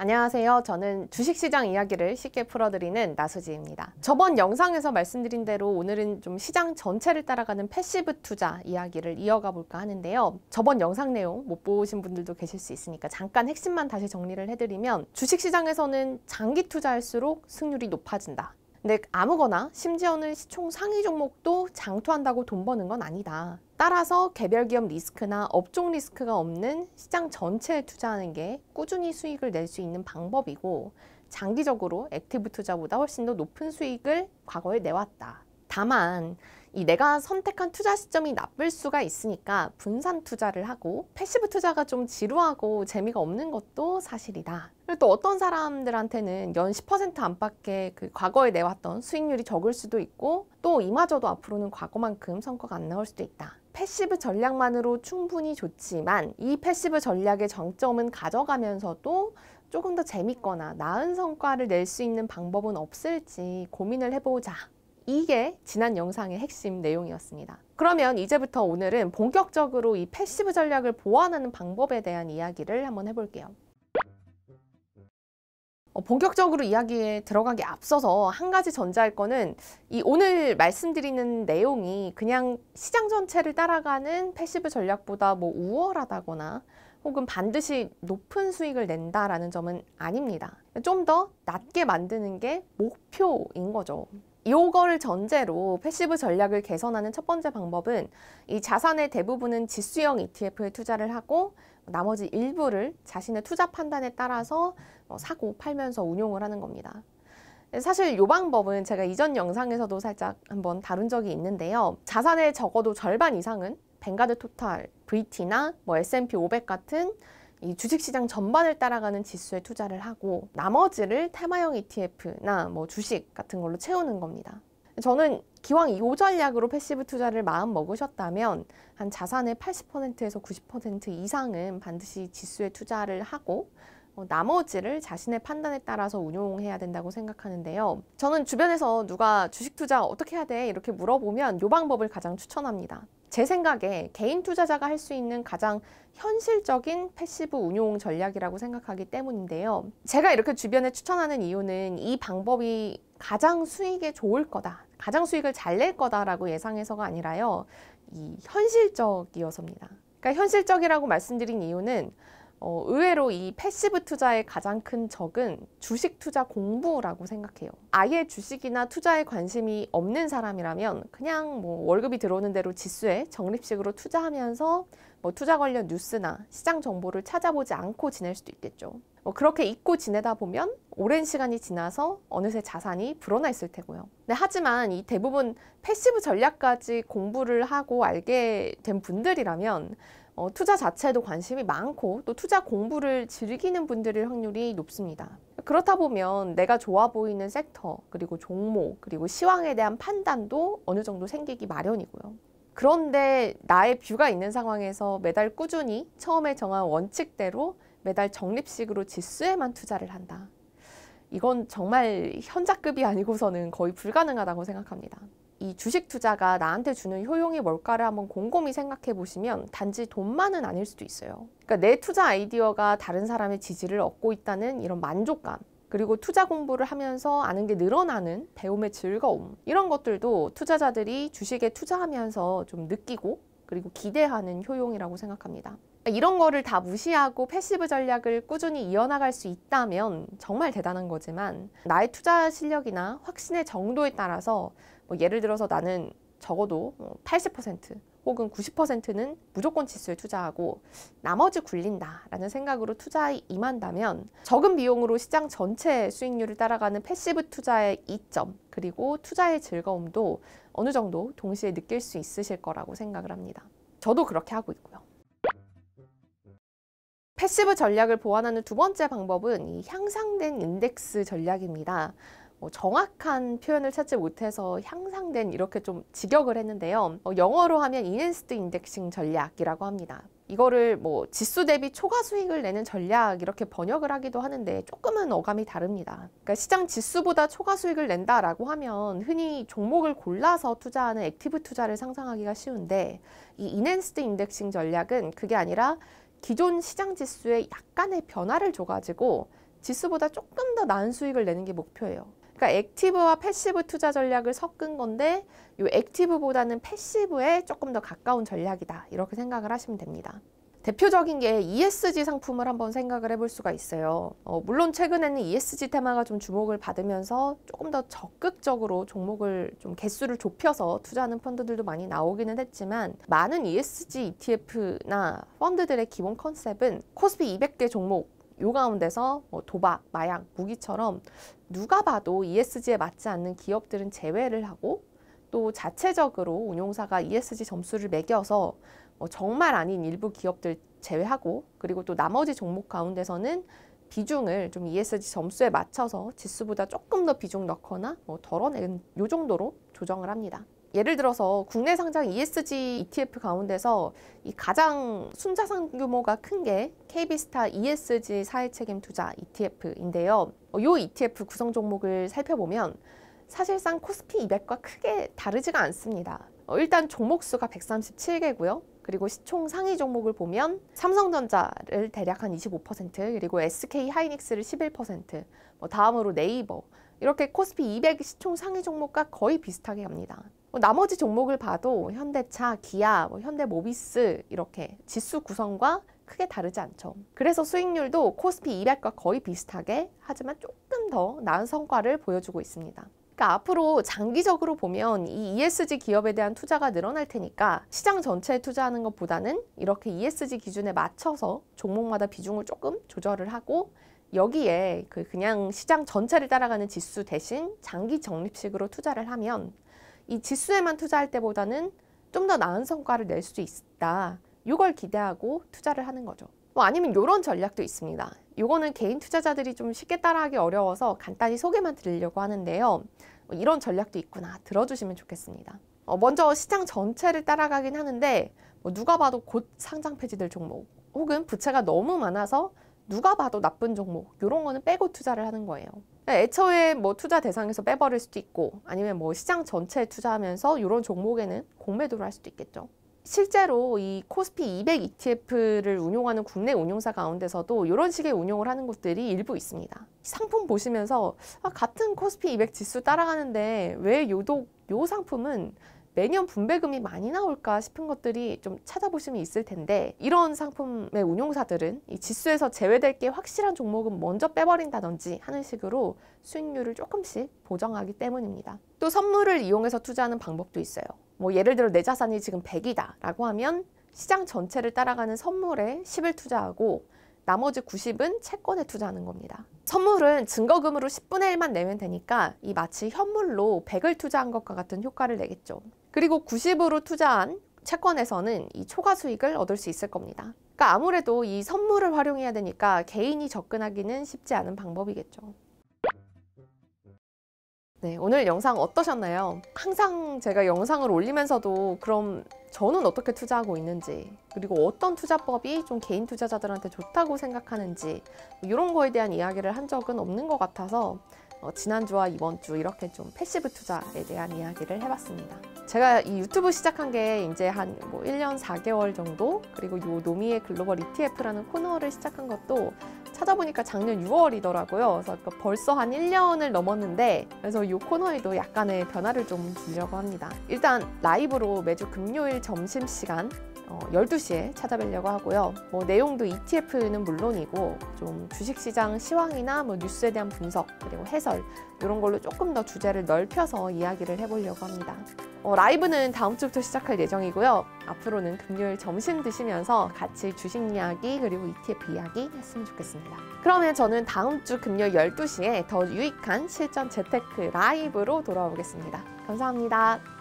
안녕하세요. 저는 주식시장 이야기를 쉽게 풀어드리는 나수지입니다. 저번 영상에서 말씀드린 대로 오늘은 좀 시장 전체를 따라가는 패시브 투자 이야기를 이어가 볼까 하는데요. 저번 영상 내용 못 보신 분들도 계실 수 있으니까 잠깐 핵심만 다시 정리를 해드리면 주식시장에서는 장기 투자할수록 승률이 높아진다. 근데 아무거나 심지어는 시총 상위 종목도 장투한다고 돈 버는 건 아니다. 따라서 개별 기업 리스크나 업종 리스크가 없는 시장 전체에 투자하는 게 꾸준히 수익을 낼 수 있는 방법이고 장기적으로 액티브 투자보다 훨씬 더 높은 수익을 과거에 내왔다. 다만 이 내가 선택한 투자 시점이 나쁠 수가 있으니까 분산 투자를 하고 패시브 투자가 좀 지루하고 재미가 없는 것도 사실이다. 그리고 또 어떤 사람들한테는 연 10% 안팎의 그 과거에 내왔던 수익률이 적을 수도 있고 또 이마저도 앞으로는 과거만큼 성과가 안 나올 수도 있다. 패시브 전략만으로 충분히 좋지만 이 패시브 전략의 정점은 가져가면서도 조금 더 재밌거나 나은 성과를 낼 수 있는 방법은 없을지 고민을 해보자 이게 지난 영상의 핵심 내용이었습니다. 그러면 이제부터 오늘은 본격적으로 이 패시브 전략을 보완하는 방법에 대한 이야기를 한번 해볼게요. 어, 본격적으로 이야기에 들어가기 앞서서 한 가지 전제할 거는 이 오늘 말씀드리는 내용이 그냥 시장 전체를 따라가는 패시브 전략보다 뭐 우월하다거나 혹은 반드시 높은 수익을 낸다라는 점은 아닙니다. 좀 더 낮게 만드는 게 목표인 거죠. 요걸 전제로 패시브 전략을 개선하는 첫 번째 방법은 이 자산의 대부분은 지수형 ETF에 투자를 하고 나머지 일부를 자신의 투자 판단에 따라서 뭐 사고 팔면서 운용을 하는 겁니다. 사실 요 방법은 제가 이전 영상에서도 살짝 한번 다룬 적이 있는데요. 자산의 적어도 절반 이상은 벵가드 토탈, VT나 뭐 S&P 500 같은 이 주식시장 전반을 따라가는 지수에 투자를 하고 나머지를 테마형 ETF나 뭐 주식 같은 걸로 채우는 겁니다. 저는 기왕 이 5전략으로 패시브 투자를 마음 먹으셨다면 한 자산의 80%에서 90% 이상은 반드시 지수에 투자를 하고 어, 나머지를 자신의 판단에 따라서 운용해야 된다고 생각하는데요. 저는 주변에서 누가 주식 투자 어떻게 해야 돼? 이렇게 물어보면 요 방법을 가장 추천합니다. 제 생각에 개인 투자자가 할 수 있는 가장 현실적인 패시브 운용 전략이라고 생각하기 때문인데요. 제가 이렇게 주변에 추천하는 이유는 이 방법이 가장 수익에 좋을 거다. 가장 수익을 잘 낼 거다라고 예상해서가 아니라요. 이 현실적이어서입니다. 그러니까 현실적이라고 말씀드린 이유는 어, 의외로 이 패시브 투자의 가장 큰 적은 주식 투자 공부라고 생각해요. 아예 주식이나 투자에 관심이 없는 사람이라면 그냥 뭐 월급이 들어오는 대로 지수에 적립식으로 투자하면서 뭐 투자 관련 뉴스나 시장 정보를 찾아보지 않고 지낼 수도 있겠죠. 뭐 그렇게 잊고 지내다 보면 오랜 시간이 지나서 어느새 자산이 불어나 있을 테고요. 네, 하지만 이 대부분 패시브 전략까지 공부를 하고 알게 된 분들이라면 어, 투자 자체도 관심이 많고 또 투자 공부를 즐기는 분들일 확률이 높습니다. 그렇다 보면 내가 좋아 보이는 섹터 그리고 종목 그리고 시황에 대한 판단도 어느 정도 생기기 마련이고요. 그런데 나의 뷰가 있는 상황에서 매달 꾸준히 처음에 정한 원칙대로 매달 적립식으로 지수에만 투자를 한다. 이건 정말 현자급이 아니고서는 거의 불가능하다고 생각합니다. 이 주식 투자가 나한테 주는 효용이 뭘까를 한번 곰곰이 생각해 보시면 단지 돈만은 아닐 수도 있어요. 그러니까 내 투자 아이디어가 다른 사람의 지지를 얻고 있다는 이런 만족감, 그리고 투자 공부를 하면서 아는 게 늘어나는 배움의 즐거움, 이런 것들도 투자자들이 주식에 투자하면서 좀 느끼고 그리고 기대하는 효용이라고 생각합니다. 그러니까 이런 거를 다 무시하고 패시브 전략을 꾸준히 이어나갈 수 있다면 정말 대단한 거지만 나의 투자 실력이나 확신의 정도에 따라서 뭐 예를 들어서 나는 적어도 80% 뭐 혹은 90%는 무조건 지수에 투자하고 나머지 굴린다라는 생각으로 투자에 임한다면 적은 비용으로 시장 전체 의 수익률을 따라가는 패시브 투자의 이점 그리고 투자의 즐거움도 어느 정도 동시에 느낄 수 있으실 거라고 생각을 합니다. 저도 그렇게 하고 있고요. 패시브 전략을 보완하는 두 번째 방법은 이 향상된 인덱스 전략입니다. 뭐 정확한 표현을 찾지 못해서 향상된 이렇게 좀 직역을 했는데요. 어, 영어로 하면 인핸스드 인덱싱 전략이라고 합니다. 이거를 뭐 지수 대비 초과 수익을 내는 전략 이렇게 번역을 하기도 하는데 조금은 어감이 다릅니다. 그러니까 시장 지수보다 초과 수익을 낸다라고 하면 흔히 종목을 골라서 투자하는 액티브 투자를 상상하기가 쉬운데 이 인핸스드 인덱싱 전략은 그게 아니라 기존 시장 지수에 약간의 변화를 줘가지고 지수보다 조금 더 나은 수익을 내는 게 목표예요. 그러니까 액티브와 패시브 투자 전략을 섞은 건데 이 액티브보다는 패시브에 조금 더 가까운 전략이다. 이렇게 생각을 하시면 됩니다. 대표적인 게 ESG 상품을 한번 생각을 해볼 수가 있어요. 어, 물론 최근에는 ESG 테마가 좀 주목을 받으면서 조금 더 적극적으로 종목을 좀 개수를 좁혀서 투자하는 펀드들도 많이 나오기는 했지만 많은 ESG ETF나 펀드들의 기본 컨셉은 코스피 200개 종목 요 가운데서 뭐 도박, 마약, 무기처럼 누가 봐도 ESG에 맞지 않는 기업들은 제외를 하고 또 자체적으로 운용사가 ESG 점수를 매겨서 어, 정말 아닌 일부 기업들 제외하고 그리고 또 나머지 종목 가운데서는 비중을 좀 ESG 점수에 맞춰서 지수보다 조금 더 비중 넣거나 뭐 덜어내는 요 정도로 조정을 합니다. 예를 들어서 국내 상장 ESG ETF 가운데서 이 가장 순자산 규모가 큰 게 KB스타 ESG 사회책임 투자 ETF인데요. 이 어, ETF 구성 종목을 살펴보면 사실상 코스피 200과 크게 다르지가 않습니다. 어, 일단 종목 수가 137개고요. 그리고 시총 상위 종목을 보면 삼성전자를 대략 한 25% 그리고 SK 하이닉스를 11%, 뭐 다음으로 네이버 이렇게 코스피 200 시총 상위 종목과 거의 비슷하게 갑니다. 뭐 나머지 종목을 봐도 현대차, 기아, 뭐 현대모비스 이렇게 지수 구성과 크게 다르지 않죠. 그래서 수익률도 코스피 200과 거의 비슷하게 하지만 조금 더 나은 성과를 보여주고 있습니다. 그러니까 앞으로 장기적으로 보면 이 ESG 기업에 대한 투자가 늘어날 테니까 시장 전체에 투자하는 것보다는 이렇게 ESG 기준에 맞춰서 종목마다 비중을 조금 조절을 하고 여기에 그 그냥 시장 전체를 따라가는 지수 대신 장기 적립식으로 투자를 하면 이 지수에만 투자할 때보다는 좀 더 나은 성과를 낼 수 있다. 이걸 기대하고 투자를 하는 거죠. 뭐 아니면 이런 전략도 있습니다. 이거는 개인 투자자들이 좀 쉽게 따라하기 어려워서 간단히 소개만 드리려고 하는데요. 뭐 이런 전략도 있구나 들어주시면 좋겠습니다. 어, 먼저 시장 전체를 따라가긴 하는데 뭐 누가 봐도 곧 상장 폐지될 종목 혹은 부채가 너무 많아서 누가 봐도 나쁜 종목 이런 거는 빼고 투자를 하는 거예요. 네, 애초에 뭐 투자 대상에서 빼버릴 수도 있고 아니면 뭐 시장 전체에 투자하면서 이런 종목에는 공매도를 할 수도 있겠죠. 실제로 이 코스피 200 ETF를 운용하는 국내 운용사 가운데서도 이런 식의 운용을 하는 곳들이 일부 있습니다. 상품 보시면서 아, 같은 코스피 200 지수 따라가는데 왜 유독 요 상품은 매년 분배금이 많이 나올까 싶은 것들이 좀 찾아보시면 있을 텐데 이런 상품의 운용사들은 이 지수에서 제외될 게 확실한 종목은 먼저 빼버린다든지 하는 식으로 수익률을 조금씩 보정하기 때문입니다. 또 선물을 이용해서 투자하는 방법도 있어요. 뭐 예를 들어 내 자산이 지금 100이다 라고 하면 시장 전체를 따라가는 선물에 10을 투자하고 나머지 90은 채권에 투자하는 겁니다. 선물은 증거금으로 10분의 1만 내면 되니까 이 마치 현물로 100을 투자한 것과 같은 효과를 내겠죠. 그리고 90으로 투자한 채권에서는 이 초과 수익을 얻을 수 있을 겁니다. 그러니까 아무래도 이 선물을 활용해야 되니까 개인이 접근하기는 쉽지 않은 방법이겠죠. 네, 오늘 영상 어떠셨나요? 항상 제가 영상을 올리면서도 그럼 저는 어떻게 투자하고 있는지 그리고 어떤 투자법이 좀 개인 투자자들한테 좋다고 생각하는지 뭐 이런 거에 대한 이야기를 한 적은 없는 것 같아서 어, 지난주와 이번주 이렇게 좀 패시브 투자에 대한 이야기를 해봤습니다. 제가 이 유튜브 시작한 게 이제 한뭐 1년 4개월 정도 그리고 요 노미의 글로벌 ETF라는 코너를 시작한 것도 찾아보니까 작년 6월이더라고요. 그래서 그 벌써 한 1년을 넘었는데 그래서 이 코너에도 약간의 변화를 좀 주려고 합니다. 일단 라이브로 매주 금요일 점심시간 12시에 어, 찾아뵈려고 하고요. 뭐 내용도 ETF는 물론이고 좀 주식시장 시황이나 뭐 뉴스에 대한 분석 그리고 해설 이런 걸로 조금 더 주제를 넓혀서 이야기를 해보려고 합니다. 어, 라이브는 다음 주부터 시작할 예정이고요. 앞으로는 금요일 점심 드시면서 같이 주식 이야기 그리고 ETF 이야기 했으면 좋겠습니다. 그러면 저는 다음 주 금요일 12시에 더 유익한 실전 재테크 라이브로 돌아오겠습니다. 감사합니다.